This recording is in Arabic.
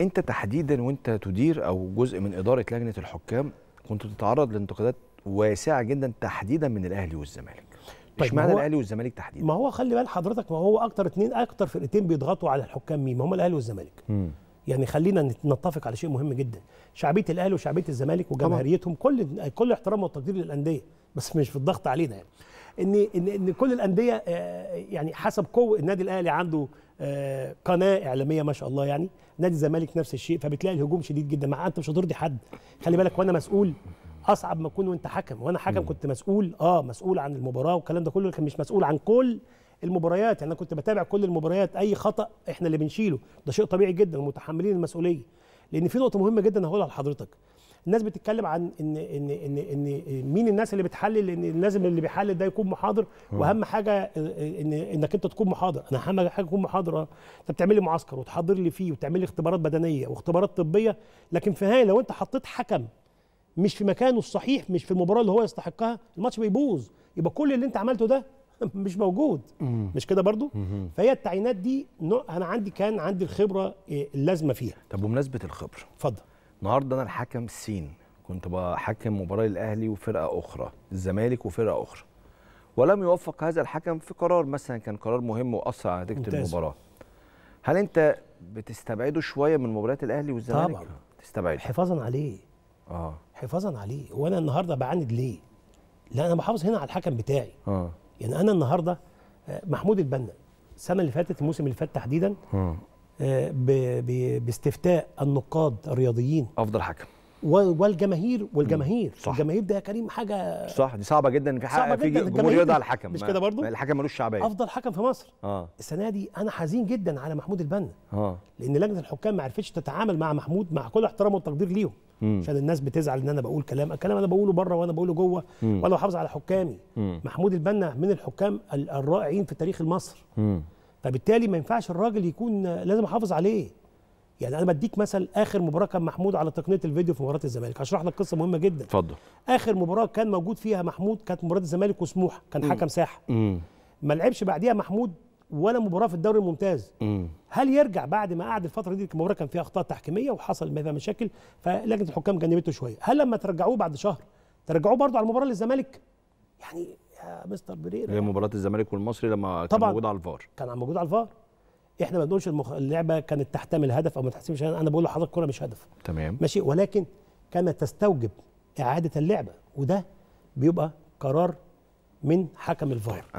انت تحديدا وانت تدير او جزء من اداره لجنه الحكام كنت تتعرض لانتقادات واسعه جدا تحديدا من الاهلي والزمالك طيب اشمعنى الاهلي والزمالك تحديدا ما هو خلي بال حضرتك ما هو اكتر اتنين اكتر فرقتين بيضغطوا على الحكام مين هم الاهلي والزمالك مم. يعني خلينا نتفق على شيء مهم جدا شعبيه الاهلي وشعبيه الزمالك وجماهيريتهم كل كل احترام والتقدير للانديه بس مش في الضغط علينا يعني ان ان ان كل الانديه آه، يعني حسب قوه النادي الاهلي عنده آه، قناه اعلاميه ما شاء الله يعني نادي الزمالك نفس الشيء فبتلاقي الهجوم شديد جدا مع انت مش هترضي حد خلي بالك وانا مسؤول اصعب ما اكون وانت حكم وانا حكم كنت مسؤول اه مسؤول عن المباراه والكلام ده كله لكن مش مسؤول عن كل المباريات يعني انا كنت بتابع كل المباريات اي خطا احنا اللي بنشيله ده شيء طبيعي جدا ومتحملين المسؤوليه لان في نقطه مهمه جدا هقولها لحضرتك الناس بتتكلم عن ان ان ان ان مين الناس اللي بتحلل ان لازم اللي بيحلل ده يكون محاضر آه. واهم حاجه ان انك انت تكون محاضر انا اهم حاجه اكون محاضر آه. انت بتعمل لي معسكر وتحضر لي فيه وتعمل لي اختبارات بدنيه واختبارات طبيه لكن في النهايه لو انت حطيت حكم مش في مكانه الصحيح مش في المباراه اللي هو يستحقها الماتش بيبوظ يبقى كل اللي انت عملته ده مش موجود مش كده برضو فهي التعيينات دي انا عندي كان عندي الخبره آه، اللازمه فيها طب بمناسبه الخبره اتفضل النهارده انا الحكم سين كنت بحكم مباراه الاهلي وفرقه اخرى الزمالك وفرقه اخرى ولم يوفق هذا الحكم في قرار مثلا كان قرار مهم واثر على نتيجه المباراه هل انت بتستبعده شويه من مباريات الاهلي والزمالك طبعا تستبعده حفاظا عليه اه حفاظا عليه وانا النهارده بعاند ليه لا انا بحافظ هنا على الحكم بتاعي اه يعني انا النهارده آه، محمود البنا السنه اللي فاتت الموسم اللي فات تحديدا آه. باستفتاء النقاد الرياضيين افضل حكم والجماهير والجماهير صح. الجماهير ده يا كريم حاجه صح دي صعبه جدا في حاجه في جمهور يرضى على الحكم مش كده برضه الحكم ملوش شعبيه افضل حكم في مصر آه. السنه دي انا حزين جدا على محمود البنا آه. لان لجنه الحكام ما عرفتش تتعامل مع محمود مع كل احترام والتقدير ليهم عشان الناس بتزعل ان انا بقول كلام الكلام انا بقوله بره وانا بقوله جوه وانا بحافظ على حكامي محمود البنا من الحكام الرائعين في تاريخ مصر فبالتالي ما ينفعش الراجل يكون لازم احافظ عليه يعني انا بديك مثل اخر مباراه كان محمود على تقنيه الفيديو في مباراه الزمالك هشرح لك قصه مهمه جدا اتفضل اخر مباراه كان موجود فيها محمود كانت مباراه الزمالك وسموحه كان حكم ساحه ما لعبش بعديها محمود ولا مباراه في الدوري الممتاز مم. هل يرجع بعد ما قعد الفتره دي المباراه كان فيها اخطاء تحكيميه وحصل فيها مشاكل فلجنه الحكام جنبته شويه هل لما ترجعوه بعد شهر ترجعوه برضه على المباراه للزمالك يعني يا مستر بريرا غير يعني. مباراه الزمالك والمصري لما كان موجود على الفار كان موجود على الفار احنا ما بنقولش المخ... اللعبه كانت تحتمل هدف او ما تحتملش انا بقول لحضرتك كرة مش هدف تمام ماشي ولكن كانت تستوجب اعاده اللعبه وده بيبقى قرار من حكم الفار